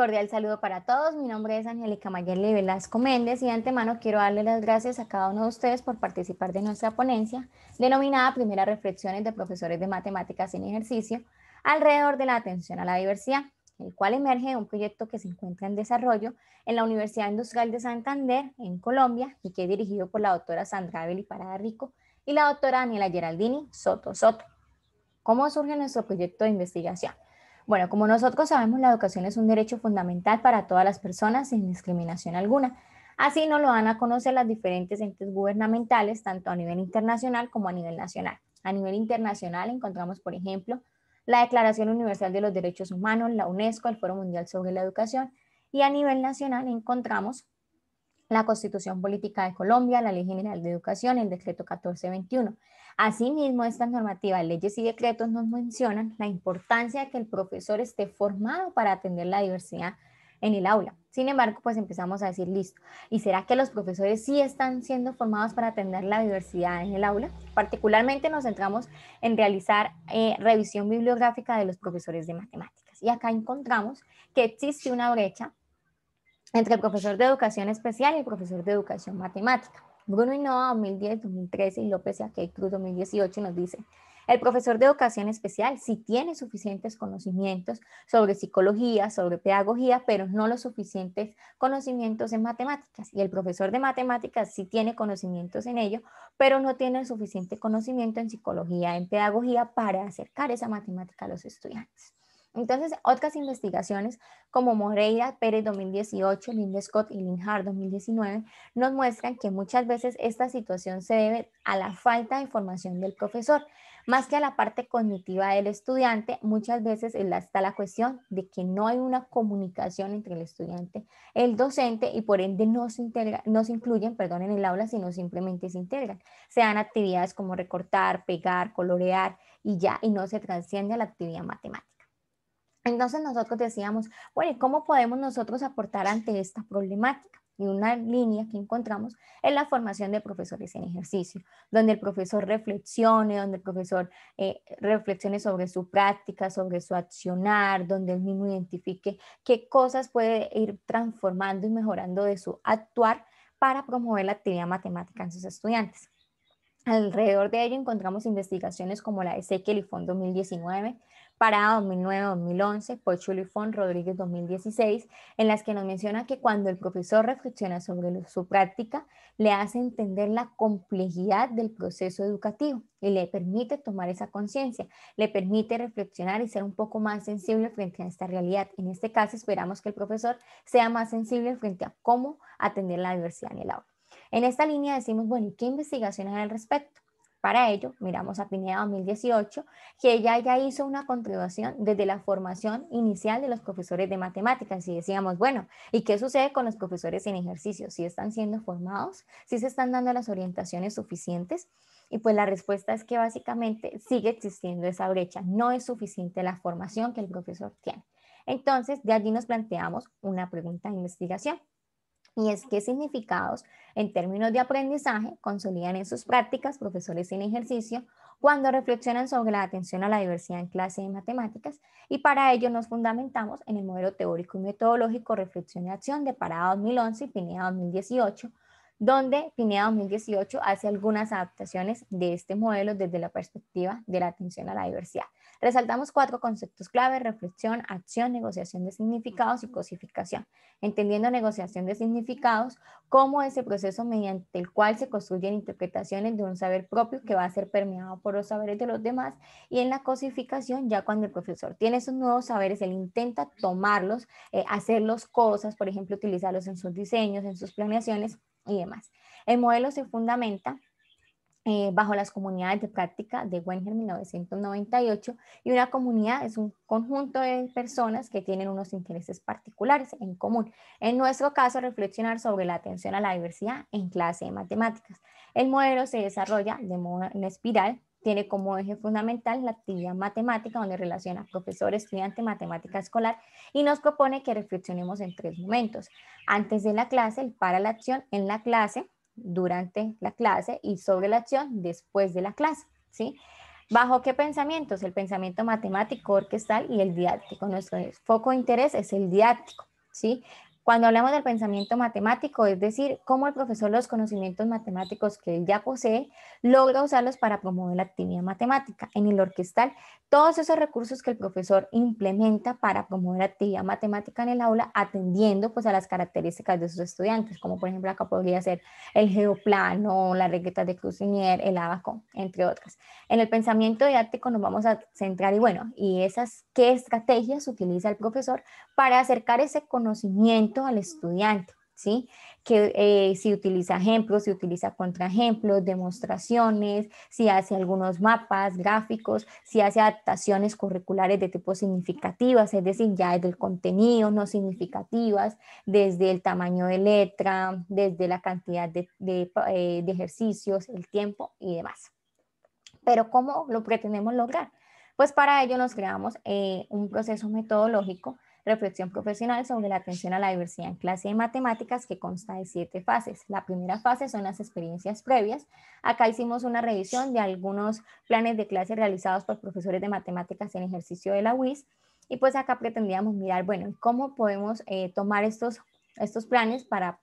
Cordial saludo para todos. Mi nombre es Angélica Mayerle Velasco Méndez y de antemano quiero darle las gracias a cada uno de ustedes por participar de nuestra ponencia denominada Primeras Reflexiones de Profesores de Matemáticas en Ejercicio alrededor de la atención a la diversidad, el cual emerge de un proyecto que se encuentra en desarrollo en la Universidad Industrial de Santander, en Colombia, y que es dirigido por la doctora Sandra Abeli Parada Rico y la doctora Daniela Geraldini Soto Soto. ¿Cómo surge nuestro proyecto de investigación? Bueno, como nosotros sabemos, la educación es un derecho fundamental para todas las personas sin discriminación alguna. Así nos lo dan a conocer las diferentes entes gubernamentales, tanto a nivel internacional como a nivel nacional. A nivel internacional encontramos, por ejemplo, la Declaración Universal de los Derechos Humanos, la UNESCO, el Foro Mundial sobre la Educación, y a nivel nacional encontramos la Constitución Política de Colombia, la Ley General de Educación, el Decreto 1421. Asimismo, estas normativas, leyes y decretos nos mencionan la importancia de que el profesor esté formado para atender la diversidad en el aula. Sin embargo, pues empezamos a decir, listo, ¿y será que los profesores sí están siendo formados para atender la diversidad en el aula? Particularmente nos centramos en realizar eh, revisión bibliográfica de los profesores de matemáticas. Y acá encontramos que existe una brecha entre el profesor de educación especial y el profesor de educación matemática. Bruno Innova 2010-2013 y López y Cruz 2018 nos dice, el profesor de educación especial sí tiene suficientes conocimientos sobre psicología, sobre pedagogía, pero no los suficientes conocimientos en matemáticas. Y el profesor de matemáticas sí tiene conocimientos en ello, pero no tiene el suficiente conocimiento en psicología, en pedagogía para acercar esa matemática a los estudiantes. Entonces, otras investigaciones como Moreira, Pérez 2018, linda Scott y Linhard 2019 nos muestran que muchas veces esta situación se debe a la falta de información del profesor, más que a la parte cognitiva del estudiante, muchas veces está la cuestión de que no hay una comunicación entre el estudiante, el docente y por ende no se, no se incluyen perdón, en el aula, sino simplemente se integran. Se dan actividades como recortar, pegar, colorear y ya, y no se trasciende a la actividad matemática. Entonces nosotros decíamos, bueno, cómo podemos nosotros aportar ante esta problemática? Y una línea que encontramos es la formación de profesores en ejercicio, donde el profesor reflexione, donde el profesor eh, reflexione sobre su práctica, sobre su accionar, donde él mismo identifique qué cosas puede ir transformando y mejorando de su actuar para promover la actividad matemática en sus estudiantes. Alrededor de ello encontramos investigaciones como la de Sekel y Fondo 2019, Parada 2009-2011, por Chulifon Rodríguez 2016, en las que nos menciona que cuando el profesor reflexiona sobre su práctica, le hace entender la complejidad del proceso educativo y le permite tomar esa conciencia, le permite reflexionar y ser un poco más sensible frente a esta realidad. En este caso, esperamos que el profesor sea más sensible frente a cómo atender la diversidad en el aula. En esta línea decimos, bueno, ¿y qué investigaciones hay al respecto? Para ello, miramos a Pineda 2018, que ella ya hizo una contribución desde la formación inicial de los profesores de matemáticas y decíamos, bueno, ¿y qué sucede con los profesores en ejercicio? ¿Si están siendo formados? ¿Si se están dando las orientaciones suficientes? Y pues la respuesta es que básicamente sigue existiendo esa brecha, no es suficiente la formación que el profesor tiene. Entonces, de allí nos planteamos una pregunta de investigación y es que significados en términos de aprendizaje consolidan en sus prácticas profesores sin ejercicio cuando reflexionan sobre la atención a la diversidad en clase de matemáticas y para ello nos fundamentamos en el modelo teórico y metodológico Reflexión y Acción de Parada 2011 y pinea 2018 donde Pineda 2018 hace algunas adaptaciones de este modelo desde la perspectiva de la atención a la diversidad. Resaltamos cuatro conceptos clave, reflexión, acción, negociación de significados y cosificación, entendiendo negociación de significados como ese proceso mediante el cual se construyen interpretaciones de un saber propio que va a ser permeado por los saberes de los demás y en la cosificación ya cuando el profesor tiene esos nuevos saberes, él intenta tomarlos, eh, hacerlos cosas, por ejemplo, utilizarlos en sus diseños, en sus planeaciones y demás. El modelo se fundamenta eh, bajo las comunidades de práctica de Wenger 1998 y una comunidad es un conjunto de personas que tienen unos intereses particulares en común. En nuestro caso, reflexionar sobre la atención a la diversidad en clase de matemáticas. El modelo se desarrolla de modo en espiral tiene como eje fundamental la actividad matemática, donde relaciona profesor, estudiante, matemática escolar, y nos propone que reflexionemos en tres momentos. Antes de la clase, el para la acción, en la clase, durante la clase, y sobre la acción, después de la clase, ¿sí? ¿Bajo qué pensamientos? El pensamiento matemático, orquestal y el didáctico. Nuestro foco de interés es el didáctico, ¿sí? Cuando hablamos del pensamiento matemático, es decir, cómo el profesor los conocimientos matemáticos que él ya posee logra usarlos para promover la actividad matemática. En el orquestal, todos esos recursos que el profesor implementa para promover la actividad matemática en el aula, atendiendo pues a las características de sus estudiantes, como por ejemplo acá podría ser el geoplano, la regueta de Cruzinier, el abaco, entre otras. En el pensamiento didáctico nos vamos a centrar y bueno, y esas qué estrategias utiliza el profesor para acercar ese conocimiento al estudiante, ¿sí? Que eh, si utiliza ejemplos, si utiliza contraejemplos, demostraciones, si hace algunos mapas, gráficos, si hace adaptaciones curriculares de tipo significativas, es decir, ya desde el contenido, no significativas, desde el tamaño de letra, desde la cantidad de, eh, ejercicios, el tiempo y demás. Pero ¿cómo lo pretendemos lograr? Pues para ello nos creamos eh, un proceso metodológico Reflexión profesional sobre la atención a la diversidad en clase de matemáticas que consta de siete fases. La primera fase son las experiencias previas. Acá hicimos una revisión de algunos planes de clase realizados por profesores de matemáticas en ejercicio de la UIS. Y pues acá pretendíamos mirar, bueno, cómo podemos eh, tomar estos, estos planes para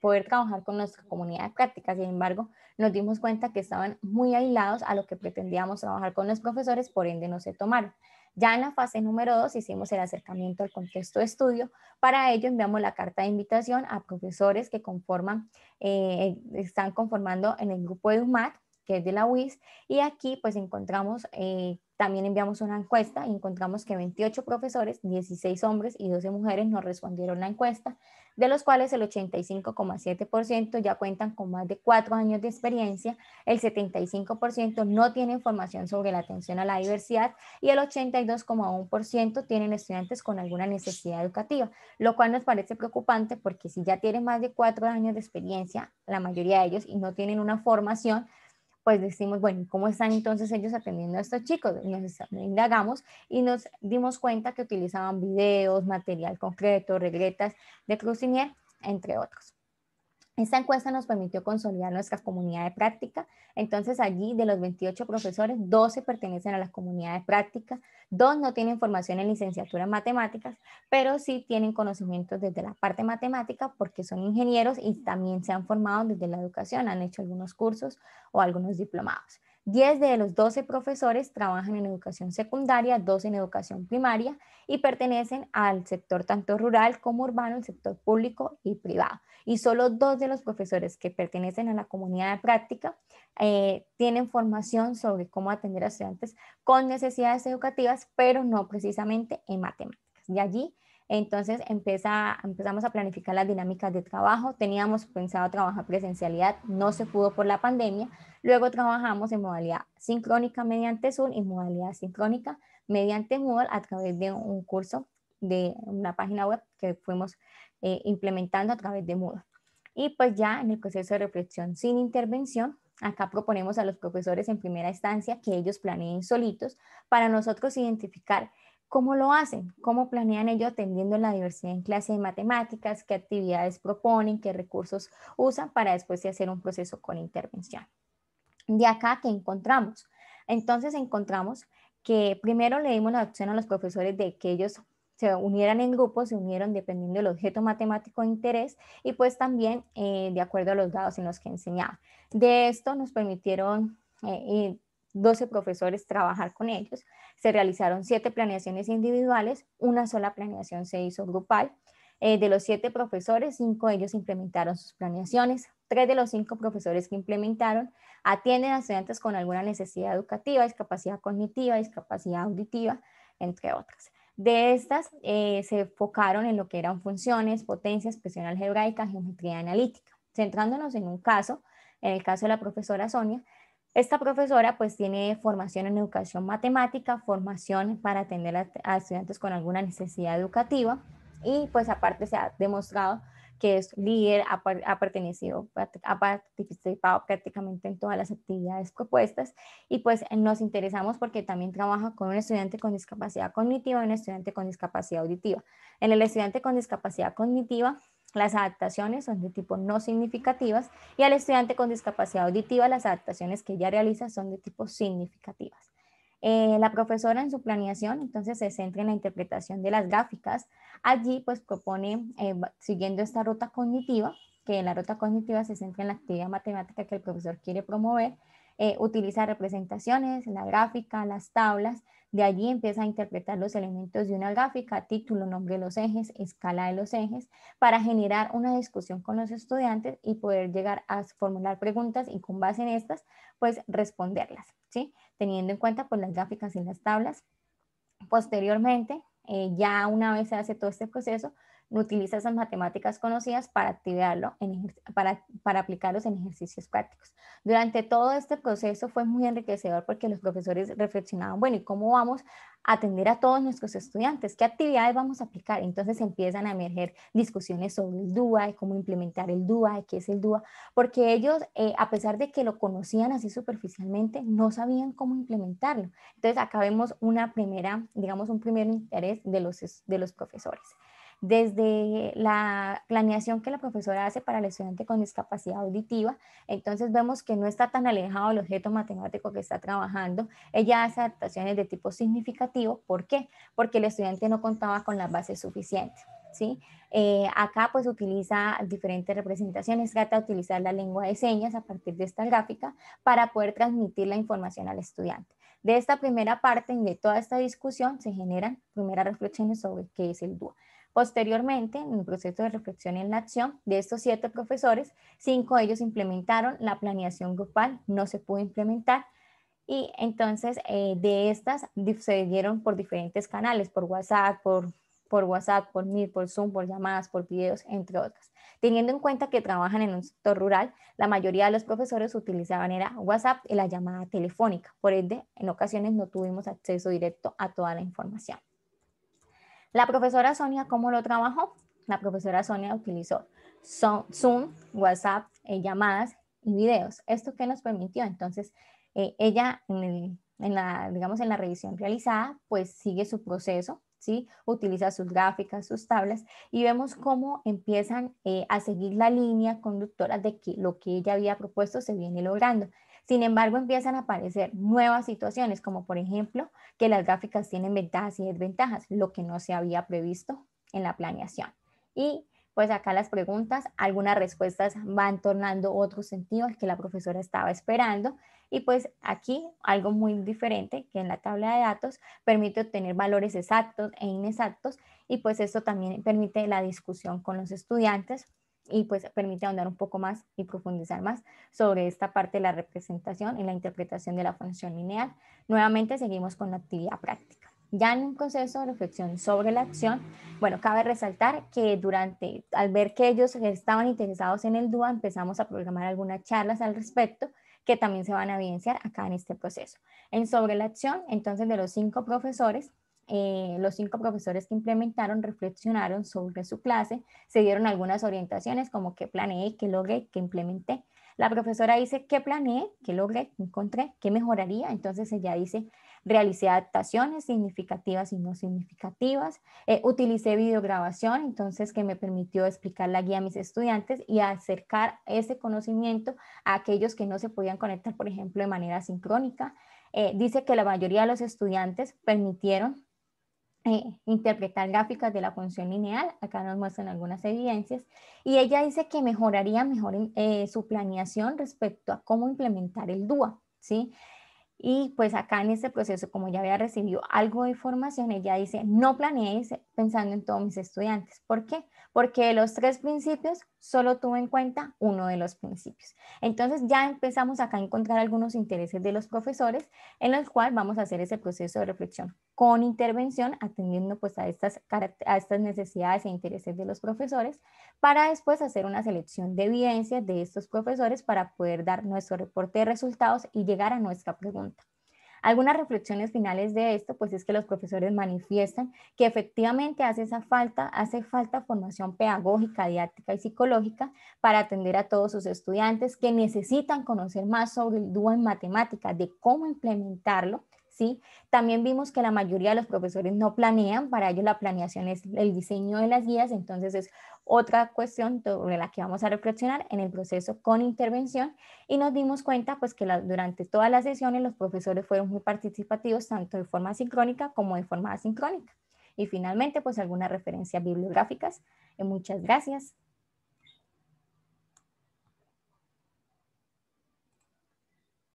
poder trabajar con nuestra comunidad de práctica. Sin embargo, nos dimos cuenta que estaban muy aislados a lo que pretendíamos trabajar con los profesores, por ende no se tomaron. Ya en la fase número 2 hicimos el acercamiento al contexto de estudio. Para ello enviamos la carta de invitación a profesores que conforman, eh, están conformando en el grupo de UMAT, que es de la UIS, y aquí pues encontramos, eh, también enviamos una encuesta y encontramos que 28 profesores, 16 hombres y 12 mujeres nos respondieron la encuesta de los cuales el 85,7% ya cuentan con más de cuatro años de experiencia, el 75% no tiene formación sobre la atención a la diversidad y el 82,1% tienen estudiantes con alguna necesidad educativa, lo cual nos parece preocupante porque si ya tienen más de cuatro años de experiencia, la mayoría de ellos, y no tienen una formación, pues decimos, bueno, ¿cómo están entonces ellos atendiendo a estos chicos? Nos indagamos y nos dimos cuenta que utilizaban videos, material concreto, regletas de Crucinier, entre otros. Esta encuesta nos permitió consolidar nuestra comunidad de práctica. Entonces allí de los 28 profesores, 12 pertenecen a la comunidad de práctica, dos no tienen formación en licenciatura en matemáticas, pero sí tienen conocimientos desde la parte matemática porque son ingenieros y también se han formado desde la educación, han hecho algunos cursos o algunos diplomados. 10 de los 12 profesores trabajan en educación secundaria, 2 en educación primaria y pertenecen al sector tanto rural como urbano, el sector público y privado. Y solo dos de los profesores que pertenecen a la comunidad de práctica eh, tienen formación sobre cómo atender a estudiantes con necesidades educativas, pero no precisamente en matemáticas. De allí entonces empezamos a planificar las dinámicas de trabajo. Teníamos pensado trabajar presencialidad, no se pudo por la pandemia. Luego trabajamos en modalidad sincrónica mediante Zoom y modalidad sincrónica mediante Moodle a través de un curso de una página web que fuimos eh, implementando a través de Moodle. Y pues ya en el proceso de reflexión sin intervención, acá proponemos a los profesores en primera instancia que ellos planeen solitos para nosotros identificar ¿Cómo lo hacen? ¿Cómo planean ellos atendiendo la diversidad en clase de matemáticas? ¿Qué actividades proponen? ¿Qué recursos usan para después de hacer un proceso con intervención? De acá, que encontramos? Entonces encontramos que primero le dimos la opción a los profesores de que ellos se unieran en grupos, se unieron dependiendo del objeto matemático de interés y pues también eh, de acuerdo a los dados en los que enseñaban. De esto nos permitieron eh, eh 12 profesores, trabajar con ellos. Se realizaron siete planeaciones individuales, una sola planeación se hizo grupal. Eh, de los siete profesores, cinco de ellos implementaron sus planeaciones. Tres de los cinco profesores que implementaron atienden a estudiantes con alguna necesidad educativa, discapacidad cognitiva, discapacidad auditiva, entre otras. De estas eh, se enfocaron en lo que eran funciones, potencia, expresión algebraica, geometría analítica. Centrándonos en un caso, en el caso de la profesora Sonia, esta profesora pues tiene formación en educación matemática, formación para atender a, estudiantes con alguna necesidad educativa y pues aparte se ha demostrado que es líder, ha, pertenecido, ha participado prácticamente en todas las actividades propuestas y pues nos interesamos porque también trabaja con un estudiante con discapacidad cognitiva y un estudiante con discapacidad auditiva. En el estudiante con discapacidad cognitiva las adaptaciones son de tipo no significativas y al estudiante con discapacidad auditiva las adaptaciones que ella realiza son de tipo significativas. Eh, la profesora en su planeación entonces se centra en la interpretación de las gráficas. Allí pues propone, eh, siguiendo esta ruta cognitiva, que la ruta cognitiva se centra en la actividad matemática que el profesor quiere promover, eh, utiliza representaciones, la gráfica, las tablas, de allí empieza a interpretar los elementos de una gráfica, título, nombre de los ejes, escala de los ejes, para generar una discusión con los estudiantes y poder llegar a formular preguntas y con base en estas, pues responderlas, ¿sí? Teniendo en cuenta pues las gráficas y las tablas. Posteriormente, eh, ya una vez se hace todo este proceso, utiliza esas matemáticas conocidas para activarlo, en, para, aplicarlos en ejercicios prácticos. Durante todo este proceso fue muy enriquecedor porque los profesores reflexionaban, bueno, ¿y cómo vamos a atender a todos nuestros estudiantes? ¿Qué actividades vamos a aplicar? Entonces empiezan a emerger discusiones sobre el DUA, de cómo implementar el DUA, de qué es el DUA, porque ellos, eh, a pesar de que lo conocían así superficialmente, no sabían cómo implementarlo. Entonces acá vemos una primera, digamos, un primer interés de los, de los profesores desde la planeación que la profesora hace para el estudiante con discapacidad auditiva, entonces vemos que no está tan alejado del objeto matemático que está trabajando. Ella hace adaptaciones de tipo significativo. ¿Por qué? Porque el estudiante no contaba con las bases suficientes. ¿Sí? Eh, acá pues utiliza diferentes representaciones, trata de utilizar la lengua de señas a partir de esta gráfica para poder transmitir la información al estudiante. De esta primera parte y de toda esta discusión se generan primeras reflexiones sobre qué es el DUA. Posteriormente, en el proceso de reflexión y en la acción de estos siete profesores, cinco de ellos implementaron la planeación grupal, no se pudo implementar. Y entonces eh, de estas se dieron por diferentes canales, por WhatsApp, por, por WhatsApp, por Meet, por Zoom, por llamadas, por videos, entre otras. Teniendo en cuenta que trabajan en un sector rural, la mayoría de los profesores utilizaban era WhatsApp y la llamada telefónica. Por ende, en ocasiones no tuvimos acceso directo a toda la información. La profesora Sonia, ¿cómo lo trabajó? La profesora Sonia utilizó Zoom, WhatsApp, eh, llamadas y videos. ¿Esto qué nos permitió? Entonces, eh, ella en, la, digamos, en la revisión realizada, pues sigue su proceso, ¿sí? Utiliza sus gráficas, sus tablas y vemos cómo empiezan eh, a seguir la línea conductora de que lo que ella había propuesto se viene logrando. Sin embargo, empiezan a aparecer nuevas situaciones, como por ejemplo que las gráficas tienen ventajas y desventajas, lo que no se había previsto en la planeación. Y pues acá las preguntas, algunas respuestas van tornando otro sentido al que la profesora estaba esperando. Y pues aquí algo muy diferente que en la tabla de datos permite obtener valores exactos e inexactos y pues esto también permite la discusión con los estudiantes y pues permite ahondar un poco más y profundizar más sobre esta parte de la representación y la interpretación de la función lineal. Nuevamente seguimos con la actividad práctica. Ya en un proceso de reflexión sobre la acción, bueno, cabe resaltar que durante, al ver que ellos estaban interesados en el DUA, empezamos a programar algunas charlas al respecto que también se van a evidenciar acá en este proceso. En sobre la acción, entonces de los cinco profesores, eh, los cinco profesores que implementaron reflexionaron sobre su clase, se dieron algunas orientaciones como qué planeé, qué logré, qué implementé. La profesora dice qué planeé, qué logré, qué encontré, qué mejoraría. Entonces ella dice, realicé adaptaciones significativas y no significativas, eh, utilicé videograbación, entonces que me permitió explicar la guía a mis estudiantes y acercar ese conocimiento a aquellos que no se podían conectar, por ejemplo, de manera sincrónica. Eh, dice que la mayoría de los estudiantes permitieron eh, interpretar gráficas de la función lineal, acá nos muestran algunas evidencias, y ella dice que mejoraría mejor eh, su planeación respecto a cómo implementar el DUA, ¿sí? Y pues acá en este proceso, como ya había recibido algo de información, ella dice, no planeé pensando en todos mis estudiantes. ¿Por qué? Porque de los tres principios, solo tuve en cuenta uno de los principios. Entonces ya empezamos acá a encontrar algunos intereses de los profesores en los cuales vamos a hacer ese proceso de reflexión con intervención atendiendo pues a estas, a estas necesidades e intereses de los profesores para después hacer una selección de evidencias de estos profesores para poder dar nuestro reporte de resultados y llegar a nuestra pregunta. Algunas reflexiones finales de esto, pues es que los profesores manifiestan que efectivamente hace esa falta, hace falta formación pedagógica, didáctica y psicológica para atender a todos sus estudiantes que necesitan conocer más sobre el dúo en matemáticas, de cómo implementarlo ¿sí? También vimos que la mayoría de los profesores no planean, para ellos la planeación es el diseño de las guías, entonces es otra cuestión sobre la que vamos a reflexionar en el proceso con intervención y nos dimos cuenta pues que durante todas las sesiones los profesores fueron muy participativos tanto de forma sincrónica como de forma asincrónica. Y finalmente pues algunas referencias bibliográficas. Eh, muchas gracias.